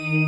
Thank mm. you.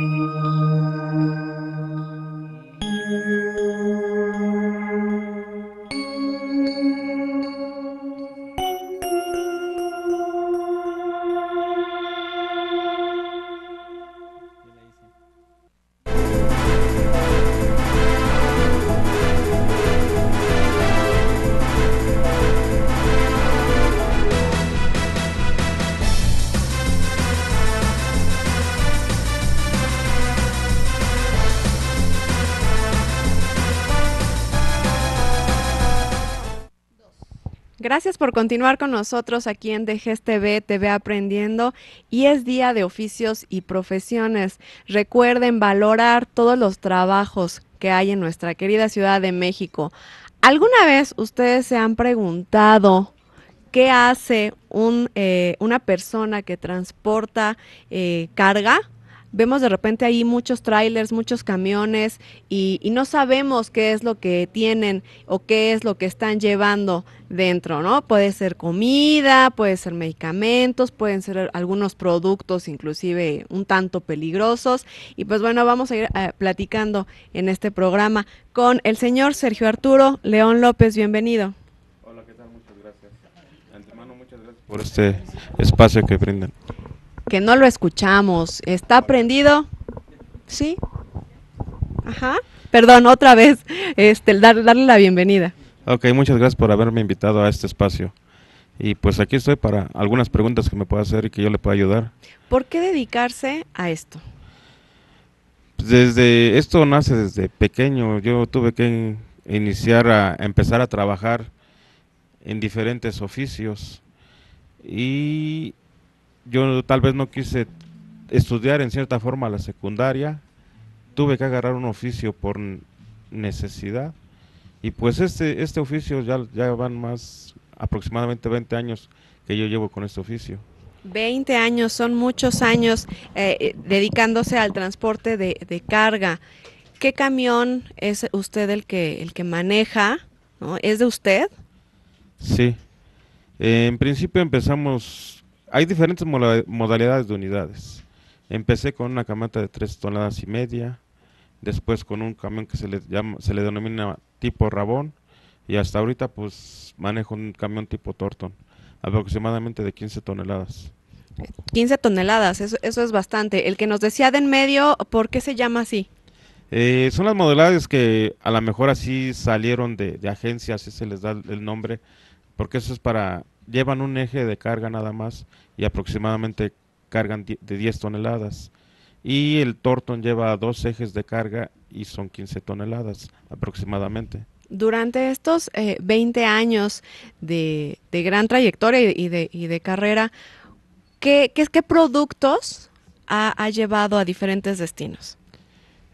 Gracias por continuar con nosotros aquí en DGSTV, TV, TV Aprendiendo y es Día de Oficios y Profesiones. Recuerden valorar todos los trabajos que hay en nuestra querida Ciudad de México. ¿Alguna vez ustedes se han preguntado qué hace eh, una persona que transporta eh, carga? vemos de repente ahí muchos trailers, muchos camiones y, no sabemos qué es lo que tienen o qué es lo que están llevando dentro, ¿no? Puede ser comida, puede ser medicamentos, pueden ser algunos productos inclusive un tanto peligrosos. Y pues bueno, vamos a ir eh, platicando en este programa con el señor Sergio Arturo León López, bienvenido. Hola, ¿qué tal? Muchas gracias. Antemano, muchas gracias por este espacio que brindan que no lo escuchamos. ¿Está prendido? ¿Sí? Ajá. Perdón, otra vez, este, dar, darle la bienvenida. Ok, muchas gracias por haberme invitado a este espacio. Y pues aquí estoy para algunas preguntas que me pueda hacer y que yo le pueda ayudar. ¿Por qué dedicarse a esto? desde esto nace desde pequeño. Yo tuve que iniciar a empezar a trabajar en diferentes oficios y yo tal vez no quise estudiar en cierta forma la secundaria, tuve que agarrar un oficio por necesidad y pues este, este oficio ya, ya van más aproximadamente 20 años que yo llevo con este oficio. 20 años, son muchos años eh, eh, dedicándose al transporte de, de, carga. ¿Qué camión es usted el que, el que maneja? ¿Es de usted? Sí. Eh, en principio empezamos hay diferentes modalidades de unidades. Empecé con una camata de 3 toneladas y media, después con un camión que se le, llama, se le denomina tipo Rabón, y hasta ahorita pues manejo un camión tipo Torton, aproximadamente de 15 toneladas. 15 toneladas, eso, es bastante. El que nos decía de en medio, ¿por qué se llama así? Eh, son las modalidades que a lo mejor así salieron de, de agencias, así se les da el nombre, porque eso es para llevan un eje de carga nada más y aproximadamente cargan de 10 toneladas. Y el Torton lleva dos ejes de carga y son 15 toneladas aproximadamente. Durante estos 20 eh, años de, gran trayectoria y de, carrera, ¿qué, productos ha, llevado a diferentes destinos?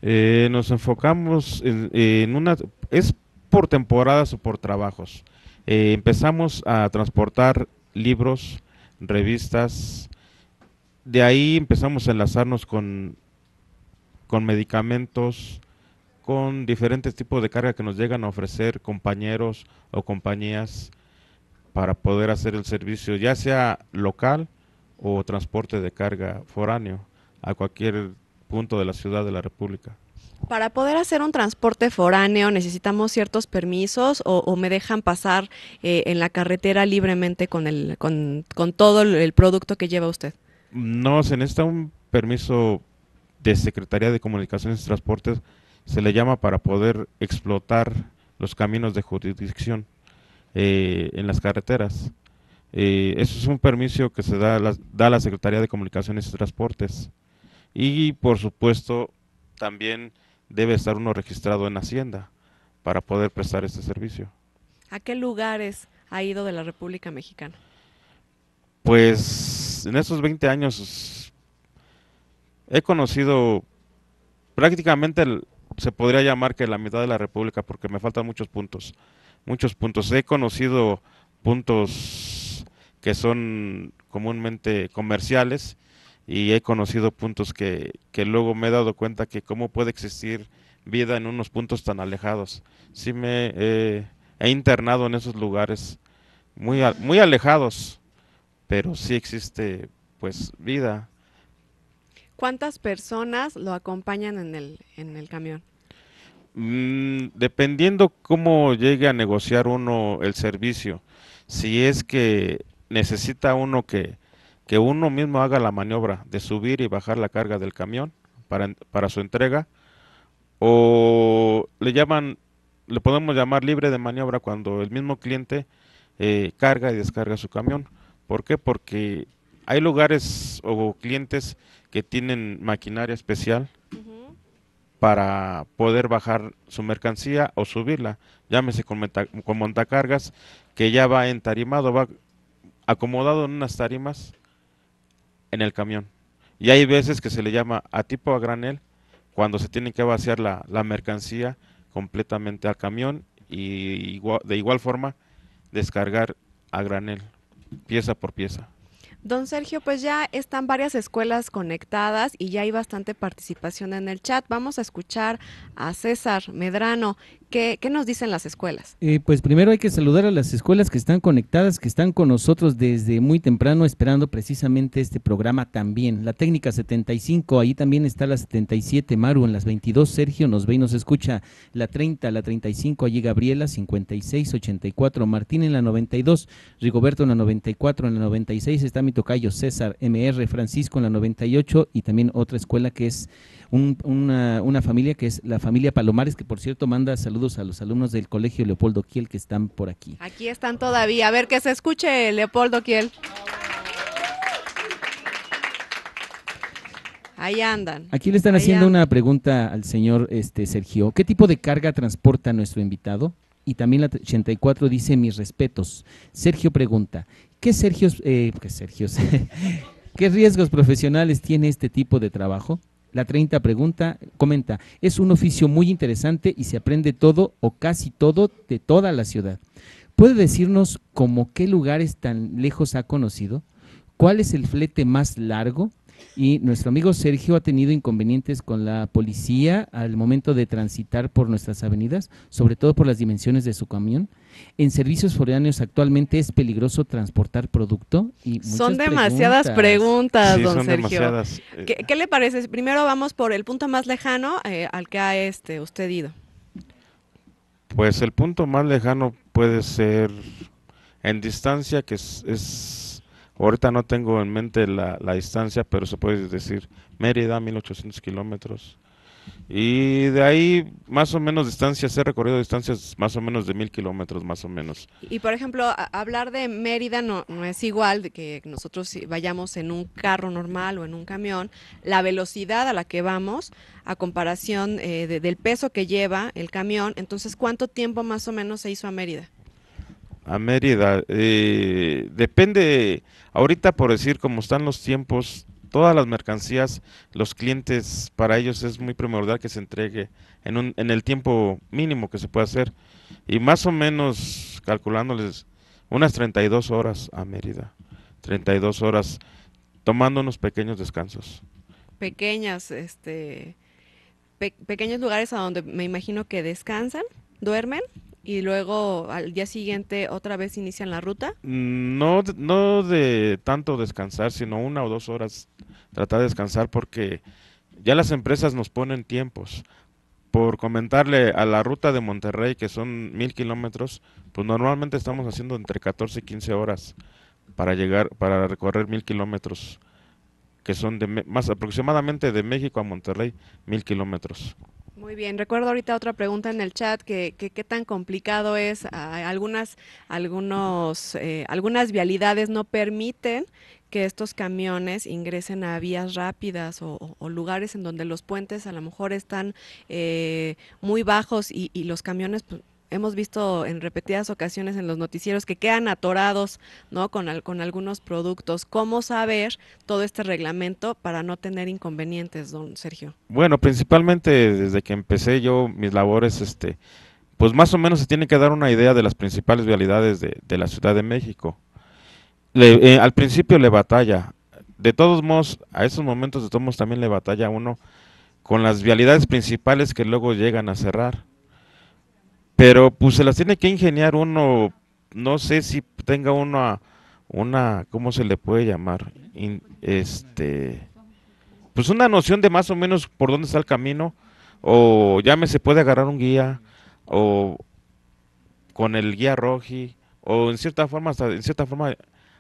Eh, nos enfocamos en, una... Es por temporadas o por trabajos. Eh, empezamos a transportar libros, revistas, de ahí empezamos a enlazarnos con, con medicamentos, con diferentes tipos de carga que nos llegan a ofrecer compañeros o compañías para poder hacer el servicio, ya sea local o transporte de carga foráneo a cualquier punto de la ciudad de la República. Para poder hacer un transporte foráneo necesitamos ciertos permisos o, me dejan pasar eh, en la carretera libremente con, el, con, con todo el producto que lleva usted. No, se necesita un permiso de Secretaría de Comunicaciones y Transportes, se le llama para poder explotar los caminos de jurisdicción eh, en las carreteras. Eh, eso es un permiso que se da la, da la Secretaría de Comunicaciones y Transportes. Y por supuesto, también debe estar uno registrado en Hacienda para poder prestar este servicio. ¿A qué lugares ha ido de la República Mexicana? Pues en estos 20 años he conocido prácticamente, se podría llamar que la mitad de la República, porque me faltan muchos puntos, muchos puntos. He conocido puntos que son comúnmente comerciales y he conocido puntos que, luego me he dado cuenta que cómo puede existir vida en unos puntos tan alejados. Sí me he internado en esos lugares muy, muy alejados, pero sí existe pues vida. ¿Cuántas personas lo acompañan en el, camión? Mm, dependiendo cómo llegue a negociar uno el servicio, si es que necesita uno que, que uno mismo haga la maniobra de subir y bajar la carga del camión para, su entrega, o le llaman, le podemos llamar libre de maniobra cuando el mismo cliente eh, carga y descarga su camión. ¿Por qué? Porque hay lugares o clientes que tienen maquinaria especial para poder bajar su mercancía o subirla. Llámese con, con montacargas que ya va entarimado, va acomodado en unas tarimas en el camión. Y hay veces que se le llama a tipo a granel cuando se tiene que vaciar la, mercancía completamente al camión y de igual forma descargar a granel, pieza por pieza. Don Sergio, pues ya están varias escuelas conectadas y ya hay bastante participación en el chat. Vamos a escuchar a César Medrano, ¿Qué, nos dicen las escuelas? Eh, pues primero hay que saludar a las escuelas que están conectadas, que están con nosotros desde muy temprano esperando precisamente este programa también. La técnica 75, ahí también está la 77, Maru, en las 22, Sergio nos ve y nos escucha. La 30, la 35, allí Gabriela, 56, 84, Martín en la 92, Rigoberto en la 94, en la 96 está Mitocayo, César, MR, Francisco en la 98 y también otra escuela que es una, familia que es la familia Palomares, que por cierto manda saludos a los alumnos del Colegio Leopoldo Kiel que están por aquí. Aquí están todavía. A ver que se escuche Leopoldo Kiel. Ahí andan. Aquí le están haciendo una pregunta al señor este, Sergio. ¿Qué tipo de carga transporta nuestro invitado? Y también la 84 dice mis respetos. Sergio pregunta, ¿qué Sergio eh, qué riesgos profesionales tiene este tipo de trabajo? La 30 pregunta, comenta, es un oficio muy interesante y se aprende todo o casi todo de toda la ciudad. ¿Puede decirnos como qué lugares tan lejos ha conocido? ¿Cuál es el flete más largo? Y nuestro amigo Sergio ha tenido inconvenientes con la policía al momento de transitar por nuestras avenidas, sobre todo por las dimensiones de su camión. En servicios foráneos actualmente es peligroso transportar producto y son demasiadas preguntas, don Sergio. Eh. ¿Qué, le parece? Primero vamos por el punto más lejano eh, al que ha este usted ido. Pues el punto más lejano puede ser en distancia que es Ahorita no tengo en mente la, la distancia, pero se puede decir Mérida, 1800 kilómetros. Y de ahí, más o menos distancias, he recorrido distancias más o menos de mil kilómetros, más o menos. Y por ejemplo, hablar de Mérida no, no es igual de que nosotros vayamos en un carro normal o en un camión. La velocidad a la que vamos, a comparación eh, del peso que lleva el camión, entonces, ¿cuánto tiempo más o menos se hizo a Mérida? A Mérida, eh, depende Ahorita, por decir, como están los tiempos, todas las mercancías, los clientes, para ellos es muy primordial que se entregue en, el tiempo mínimo que se puede hacer. Y más o menos, calculándoles, unas 32 horas a Mérida. 32 horas tomando unos pequeños descansos. Pequeñas, este, pequeños lugares a donde me imagino que descansan, duermen y luego al día siguiente otra vez inician la ruta? Mm, no, no de tanto descansar, sino una o dos horas tratar de descansar porque ya las empresas nos ponen tiempos. Por comentarle a la ruta de Monterrey, que son mil kilómetros, pues normalmente estamos haciendo entre 14 y 15 horas para llegar, para recorrer mil kilómetros, que son de más aproximadamente de México a Monterrey, mil kilómetros. Muy bien, recuerdo ahorita otra pregunta en el chat, que qué tan complicado es, ah, algunas, algunos, eh, algunas vialidades no permiten que estos camiones ingresen a vías rápidas o, lugares en donde los puentes a lo mejor están eh, muy bajos y, y los camiones pues, hemos visto en repetidas ocasiones en los noticieros que quedan atorados, ¿no? Con, algunos productos. ¿Cómo saber todo este reglamento para no tener inconvenientes, don Sergio? Bueno, principalmente desde que empecé yo mis labores, este, pues más o menos se tiene que dar una idea de las principales vialidades de, la Ciudad de México. Eh, al principio le batalla. De todos modos, a esos momentos de todos modos también le batalla uno con las vialidades principales que luego llegan a cerrar. Pero pues se las tiene que ingeniar uno, no sé si tenga uno una ¿cómo se le puede llamar? este, pues una noción de más o menos por dónde está el camino, o llámese, se puede agarrar un guía, o con el guía roji, o en cierta forma, hasta en cierta forma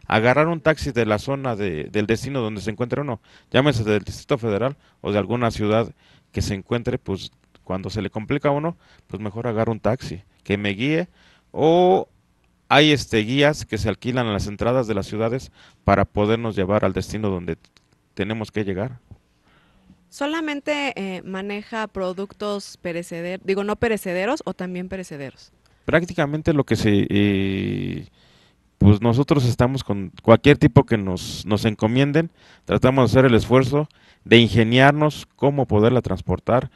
agarrar un taxi de la zona de, del destino donde se encuentre uno, llámese del Distrito Federal o de alguna ciudad que se encuentre, pues cuando se le complica a uno, pues mejor agarrar un taxi que me guíe o hay este guías que se alquilan a las entradas de las ciudades para podernos llevar al destino donde tenemos que llegar. ¿Solamente eh, maneja productos perecederos, digo no perecederos o también perecederos? Prácticamente lo que se... Eh, pues nosotros estamos con cualquier tipo que nos, nos encomienden, tratamos de hacer el esfuerzo de ingeniarnos cómo poderla transportar,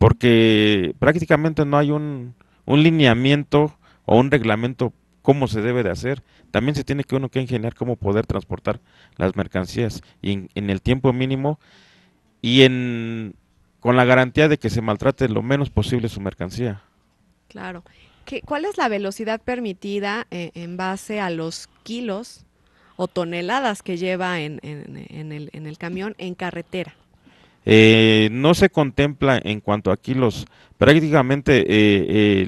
porque prácticamente no hay un, lineamiento o un reglamento cómo se debe de hacer. También se tiene que uno que ingeniar cómo poder transportar las mercancías en, el tiempo mínimo y en con la garantía de que se maltrate lo menos posible su mercancía. Claro. ¿Qué, ¿Cuál es la velocidad permitida eh, en, base a los kilos o toneladas que lleva en, en el, el camión en carretera? Eh, no se contempla en cuanto a kilos, prácticamente eh,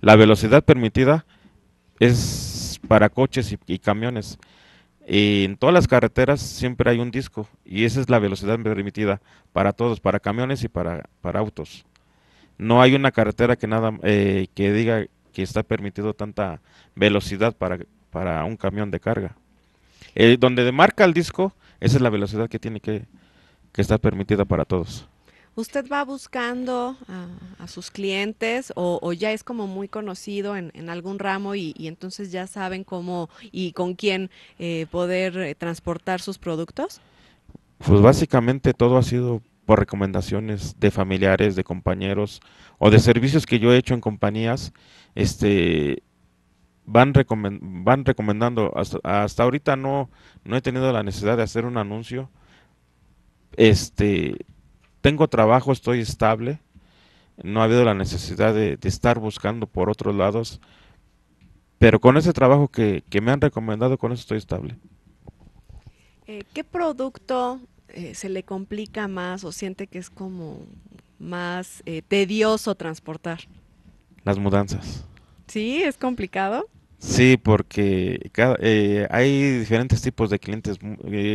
la velocidad permitida es para coches y, camiones. Eh, en todas las carreteras siempre hay un disco y esa es la velocidad permitida para todos, para camiones y para, para autos. No hay una carretera que nada que diga que está permitido tanta velocidad para, para un camión de carga. donde demarca el disco, esa es la velocidad que tiene que, que está permitida para todos. ¿Usted va buscando a, sus clientes o, ya es como muy conocido en, algún ramo y, entonces ya saben cómo y con quién eh, poder eh, transportar sus productos? Pues básicamente todo ha sido por recomendaciones de familiares, de compañeros o de servicios que yo he hecho en compañías. Este, van, van recomendando, hasta, hasta ahorita no, no he tenido la necesidad de hacer un anuncio este, tengo trabajo, estoy estable, no ha habido la necesidad de, estar buscando por otros lados, pero con ese trabajo que, me han recomendado, con eso estoy estable. Eh, ¿Qué producto eh, se le complica más o siente que es como más eh, tedioso transportar? Las mudanzas. Sí, es complicado. Sí, porque hay diferentes tipos de clientes.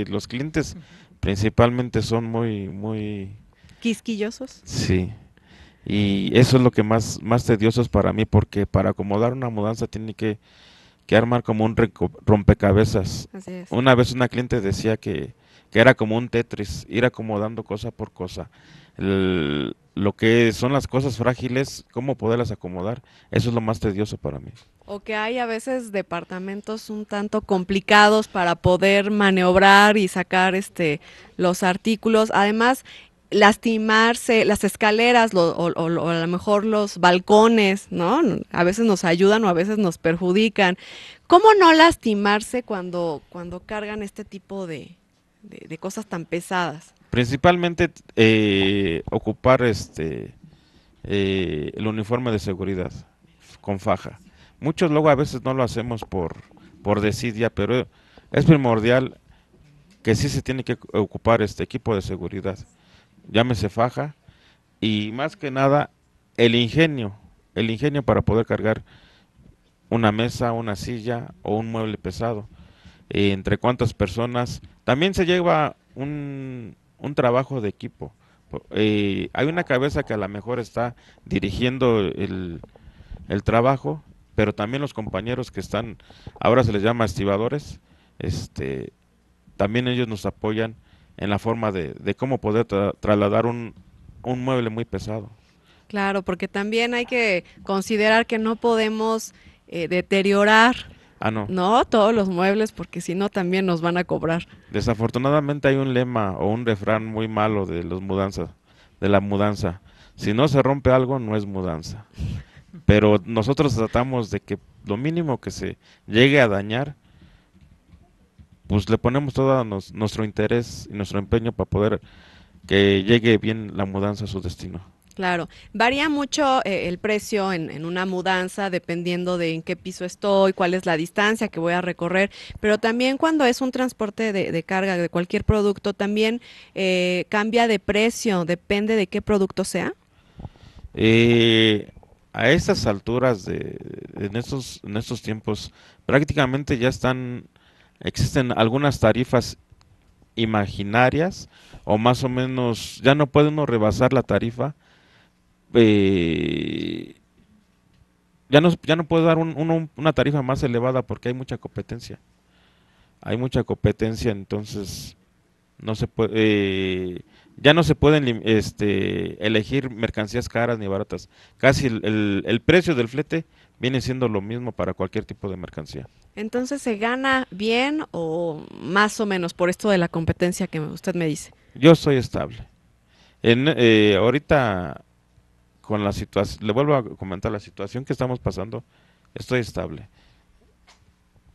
los clientes principalmente son muy, muy... Quisquillosos. Sí. Y eso es lo que más, más tedioso es para mí, porque para acomodar una mudanza tiene que, que armar como un rompecabezas. Una vez una cliente decía que, que era como un Tetris, ir acomodando cosa por cosa. lo que son las cosas frágiles, cómo poderlas acomodar, eso es lo más tedioso para mí. O que hay a veces departamentos un tanto complicados para poder maniobrar y sacar este los artículos. Además, lastimarse, las escaleras o, o, a lo mejor los balcones, ¿no? A veces nos ayudan o a veces nos perjudican. ¿Cómo no lastimarse cuando, cuando cargan este tipo de, de, cosas tan pesadas. Principalmente eh, ocupar este eh, el uniforme de seguridad con faja. Muchos luego a veces no lo hacemos por, por desidia, pero es primordial que sí se tiene que ocupar este equipo de seguridad. Llámese faja y más que nada el ingenio, el ingenio para poder cargar una mesa, una silla o un mueble pesado. Eh, entre cuántas personas. También se lleva un, trabajo de equipo. Eh, hay una cabeza que a lo mejor está dirigiendo el, el, trabajo, pero también los compañeros que están, ahora se les llama estibadores, este, también ellos nos apoyan en la forma de, de cómo poder trasladar un, un mueble muy pesado. Claro, porque también hay que considerar que no podemos eh, deteriorar Ah, no. No, todos los muebles, porque si no también nos van a cobrar. Desafortunadamente hay un lema o un refrán muy malo de los mudanzas, de la mudanza. Si no se rompe algo, no es mudanza. Pero nosotros tratamos de que lo mínimo que se llegue a dañar, pues le ponemos todo nuestro interés y nuestro empeño para poder que llegue bien la mudanza a su destino. Claro, varía mucho eh, el precio en, una mudanza dependiendo de en qué piso estoy, cuál es la distancia que voy a recorrer, pero también cuando es un transporte de, carga de cualquier producto, también eh, cambia de precio, depende de qué producto sea. Eh, a estas alturas, de, en, estos, en estos tiempos, prácticamente ya están, existen algunas tarifas imaginarias o más o menos ya no podemos rebasar la tarifa eh, ya, no, ya no puedo dar una tarifa más elevada porque hay mucha competencia. Hay mucha competencia, entonces no se eh, ya no se pueden este, elegir mercancías caras ni baratas. Casi el, precio del flete viene siendo lo mismo para cualquier tipo de mercancía. Entonces, ¿se gana bien o más o menos por esto de la competencia que usted me dice? Yo soy estable. Eh, ahorita con situación, le vuelvo a comentar la situación que estamos pasando, estoy estable.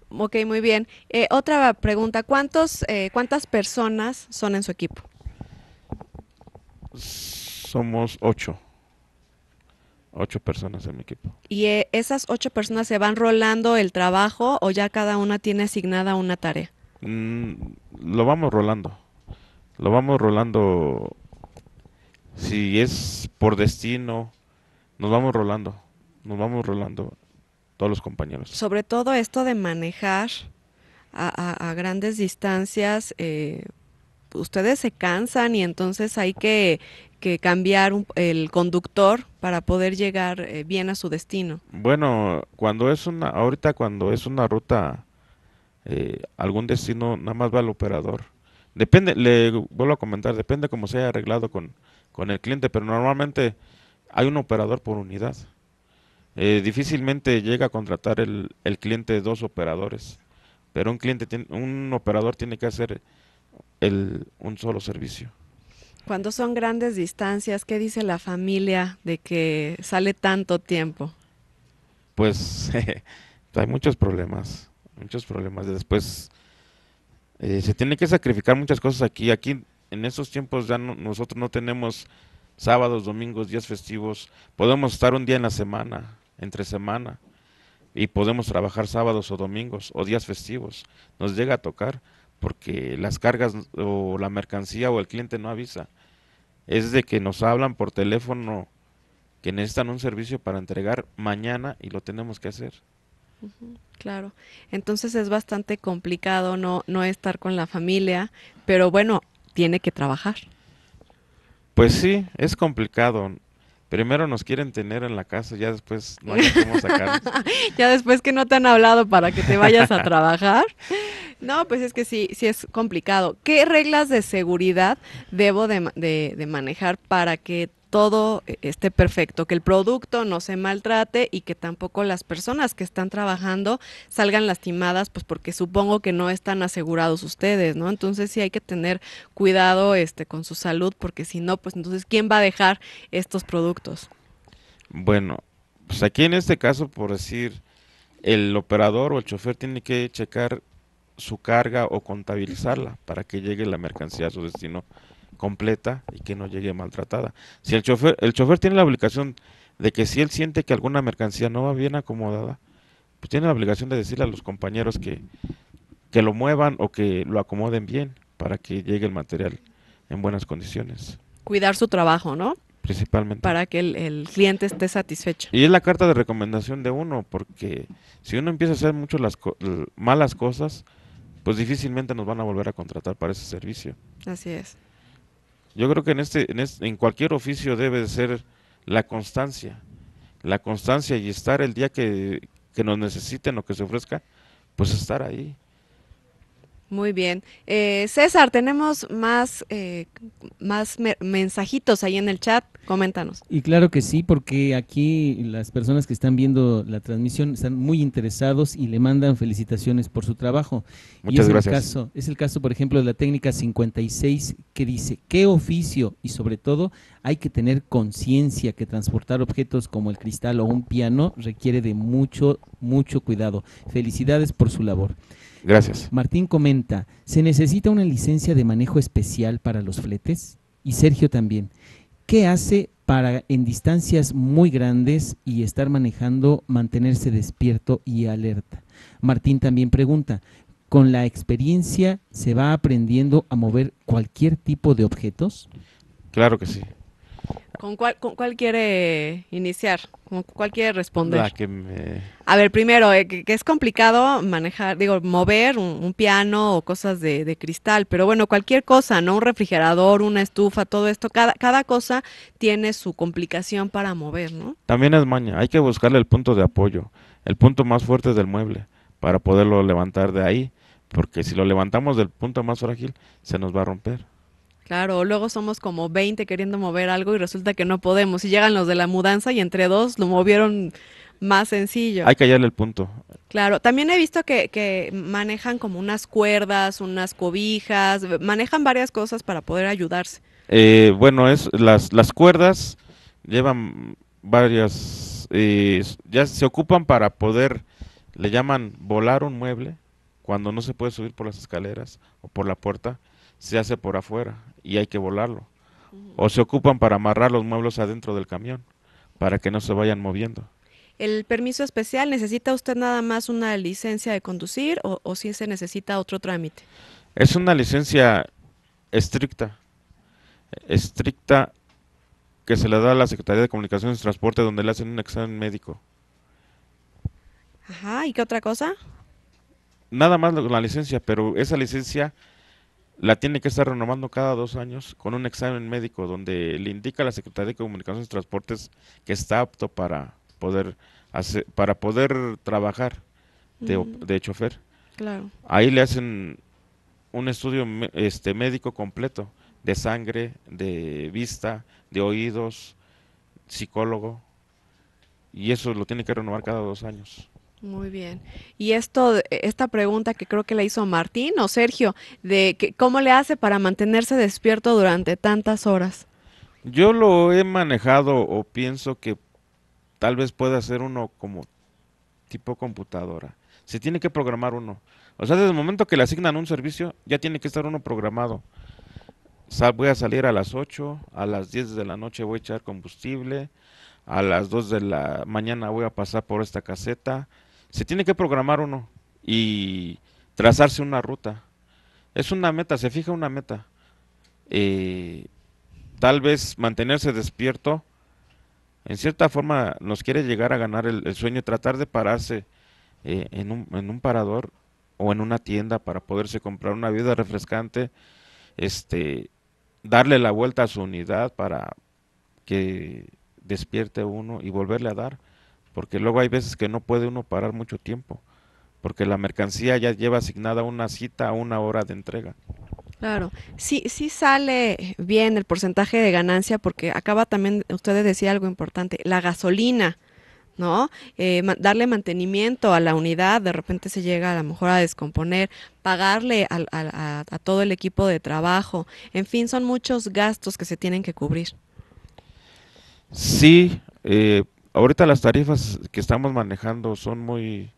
Ok, muy bien. Eh, otra pregunta, ¿cuántos, eh, ¿cuántas personas son en su equipo? Somos ocho. Ocho personas en mi equipo. ¿Y eh, esas ocho personas se van rolando el trabajo o ya cada una tiene asignada una tarea? Mm, lo vamos rolando. Lo vamos rolando si es por destino, nos vamos rolando, nos vamos rolando todos los compañeros. Sobre todo esto de manejar a, a, grandes distancias, eh, ustedes se cansan y entonces hay que, cambiar el conductor para poder llegar eh, bien a su destino. Bueno, cuando es una, ahorita cuando es una ruta, eh, algún destino, nada más va el operador. Depende, le vuelvo a comentar, depende cómo se haya arreglado con, con el cliente, pero normalmente hay un operador por unidad. Eh, difícilmente llega a contratar el, el cliente dos operadores, pero un cliente un operador tiene que hacer el, un solo servicio. Cuando son grandes distancias, ¿qué dice la familia de que sale tanto tiempo? Pues hay muchos problemas, muchos problemas. Después eh, se tiene que sacrificar muchas cosas aquí. Aquí en esos tiempos ya nosotros no tenemos sábados, domingos, días festivos. Podemos estar un día en la semana, entre semana, y podemos trabajar sábados o domingos o días festivos. Nos llega a tocar porque las cargas o la mercancía o el cliente no avisa. Es de que nos hablan por teléfono que necesitan un servicio para entregar mañana y lo tenemos que hacer. Claro, entonces es bastante complicado no, no estar con la familia, pero bueno, tiene que trabajar. Pues sí, es complicado. Primero nos quieren tener en la casa, ya después no hay cómo ya después que no te han hablado para que te vayas a trabajar. No, pues es que sí, sí es complicado. ¿Qué reglas de seguridad debo de manejar para que todo e, esté perfecto, que el producto no se maltrate y que tampoco las personas que están trabajando salgan lastimadas, pues porque supongo que no están asegurados ustedes, ¿no? Entonces sí hay que tener cuidado este con su salud porque si no, pues entonces ¿quién va a dejar estos productos? Bueno, pues aquí en este caso por decir el operador o el chofer tiene que checar su carga o contabilizarla para que llegue la mercancía a su destino completa y que no llegue maltratada. Si el chofer, el chofer tiene la obligación de que si él siente que alguna mercancía no va bien acomodada, pues tiene la obligación de decirle a los compañeros que, que lo muevan o que lo acomoden bien para que llegue el material en buenas condiciones. Cuidar su trabajo, ¿no? Principalmente. Para que el, cliente esté satisfecho. Y es la carta de recomendación de uno, porque si uno empieza a hacer mucho las malas cosas, pues difícilmente nos van a volver a contratar para ese servicio. Así es. Yo creo que en, este, en, en cualquier oficio debe ser la constancia, la constancia y estar el día que, nos necesiten o que se ofrezca, pues estar ahí. Muy bien. Eh, César, tenemos más, eh, más mensajitos ahí en el chat. Coméntanos. Y claro que sí, porque aquí las personas que están viendo la transmisión están muy interesados y le mandan felicitaciones por su trabajo. Muchas y es El caso, es el caso, por ejemplo, de la técnica 56 que dice, ¿qué oficio? Y sobre todo, hay que tener conciencia que transportar objetos como el cristal o un piano requiere de mucho, mucho cuidado. Felicidades por su labor. Gracias. Martín comenta, ¿se necesita una licencia de manejo especial para los fletes? Y Sergio también. ¿Qué hace para en distancias muy grandes y estar manejando, mantenerse despierto y alerta? Martín también pregunta, ¿con la experiencia se va aprendiendo a mover cualquier tipo de objetos? Claro que sí. ¿Con cuál, quiere iniciar? ¿Con cuál quiere responder? A ver, primero, eh, que, es complicado manejar, digo, mover un, piano o cosas de, cristal, pero bueno, cualquier cosa, ¿no? Un refrigerador, una estufa, todo esto, cada, cada cosa tiene su complicación para mover, ¿no? También es maña, hay que buscarle el punto de apoyo, el punto más fuerte del mueble, para poderlo levantar de ahí, porque si lo levantamos del punto más frágil, se nos va a romper. Claro, luego somos como 20 queriendo mover algo y resulta que no podemos. Y llegan los de la mudanza y entre dos lo movieron más sencillo. Hay que hallarle el punto. Claro, también he visto que, que, manejan como unas cuerdas, unas cobijas, manejan varias cosas para poder ayudarse. Eh, bueno, es las, las cuerdas llevan varias, eh, ya se ocupan para poder, le llaman volar un mueble cuando no se puede subir por las escaleras o por la puerta se hace por afuera y hay que volarlo. O se ocupan para amarrar los muebles adentro del camión, para que no se vayan moviendo. ¿El permiso especial necesita usted nada más una licencia de conducir o, o si se necesita otro trámite? Es una licencia estricta, estricta que se le da a la Secretaría de Comunicaciones y Transporte donde le hacen un examen médico. Ajá, ¿y qué otra cosa? Nada más la licencia, pero esa licencia la tiene que estar renovando cada dos años con un examen médico donde le indica a la Secretaría de Comunicaciones y Transportes que está apto para poder hacer, para poder trabajar de, mm. de chofer. Ahí le hacen un estudio este médico completo de sangre, de vista, de oídos, psicólogo, y eso lo tiene que renovar cada dos años. Muy bien. Y esto, esta pregunta que creo que le hizo Martín o Sergio, de que, cómo le hace para mantenerse despierto durante tantas horas. Yo lo he manejado o pienso que tal vez pueda ser uno como tipo computadora. Se tiene que programar uno. O sea, desde el momento que le asignan un servicio, ya tiene que estar uno programado. voy a salir a las 8, a las 10 de la noche voy a echar combustible, a las 2 de la mañana voy a pasar por esta caseta, se tiene que programar uno y trazarse una ruta. Es una meta, se fija una meta. Eh, tal vez mantenerse despierto, en cierta forma nos quiere llegar a ganar el, sueño, tratar de pararse eh, en, un, en, un, parador o en una tienda para poderse comprar una vida refrescante, este, darle la vuelta a su unidad para que despierte uno y volverle a dar porque luego hay veces que no puede uno parar mucho tiempo, porque la mercancía ya lleva asignada una cita a una hora de entrega. Claro, sí, sí sale bien el porcentaje de ganancia porque acaba también, ustedes decía algo importante, la gasolina, ¿no? Eh, darle mantenimiento a la unidad, de repente se llega a lo mejor a descomponer, pagarle a, a, todo el equipo de trabajo, en fin, son muchos gastos que se tienen que cubrir. Sí, eh, ahorita las tarifas que estamos manejando son muy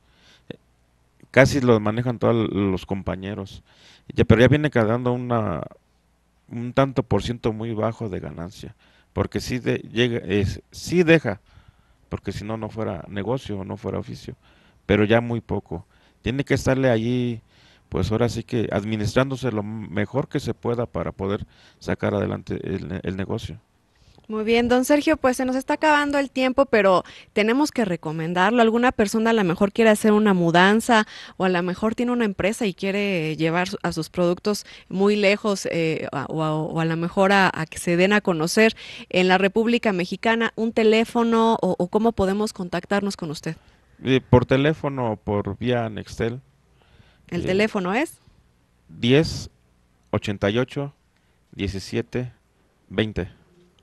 casi lo manejan todos los compañeros. Ya, pero ya viene quedando una un tanto por ciento muy bajo de ganancia, porque si de, llega es sí deja, porque si no no fuera negocio, no fuera oficio, pero ya muy poco. Tiene que estarle allí pues ahora sí que administrándose lo mejor que se pueda para poder sacar adelante el negocio. Muy bien, don Sergio, pues se nos está acabando el tiempo, pero tenemos que recomendarlo. Alguna persona a lo mejor quiere hacer una mudanza o a lo mejor tiene una empresa y quiere llevar a sus productos muy lejos eh, o, a, lo mejor a, que se den a conocer en la República Mexicana, un teléfono o, cómo podemos contactarnos con usted. Eh, por teléfono o por vía Nextel. ¿El eh, teléfono es? 10 88 17 20.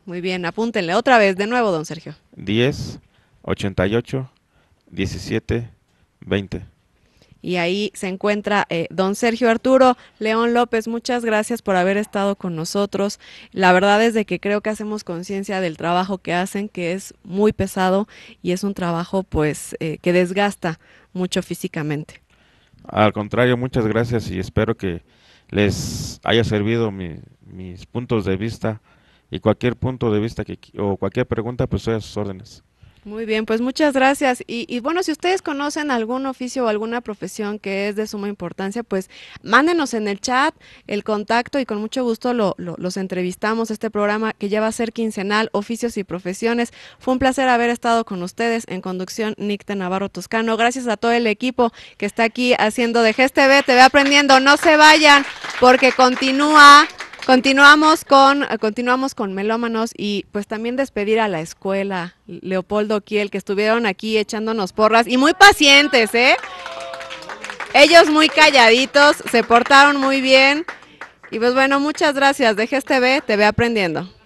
Muy bien, apúntenle otra vez, de nuevo, don Sergio. 10, 88, 17, 20. Y ahí se encuentra eh, don Sergio Arturo León López. Muchas gracias por haber estado con nosotros. La verdad es de que creo que hacemos conciencia del trabajo que hacen, que es muy pesado y es un trabajo pues eh, que desgasta mucho físicamente. Al contrario, muchas gracias y espero que les haya servido mis puntos de vista y cualquier punto de vista que, o cualquier pregunta, pues soy a sus órdenes. Muy bien, pues muchas gracias. Y, y, bueno, si ustedes conocen algún oficio o alguna profesión que es de suma importancia, pues mándenos en el chat el contacto y con mucho gusto lo, los entrevistamos. Este programa que ya va a ser quincenal, Oficios y Profesiones. Fue un placer haber estado con ustedes en conducción Nick Navarro Toscano. Gracias a todo el equipo que está aquí haciendo de GSTV, TV Aprendiendo. No se vayan porque continúa Continuamos con, continuamos con melómanos y pues también despedir a la escuela, Leopoldo Kiel, que estuvieron aquí echándonos porras y muy pacientes, ¿eh? Ellos muy calladitos, se portaron muy bien. Y pues bueno, muchas gracias. Dejes este TV, te ve aprendiendo.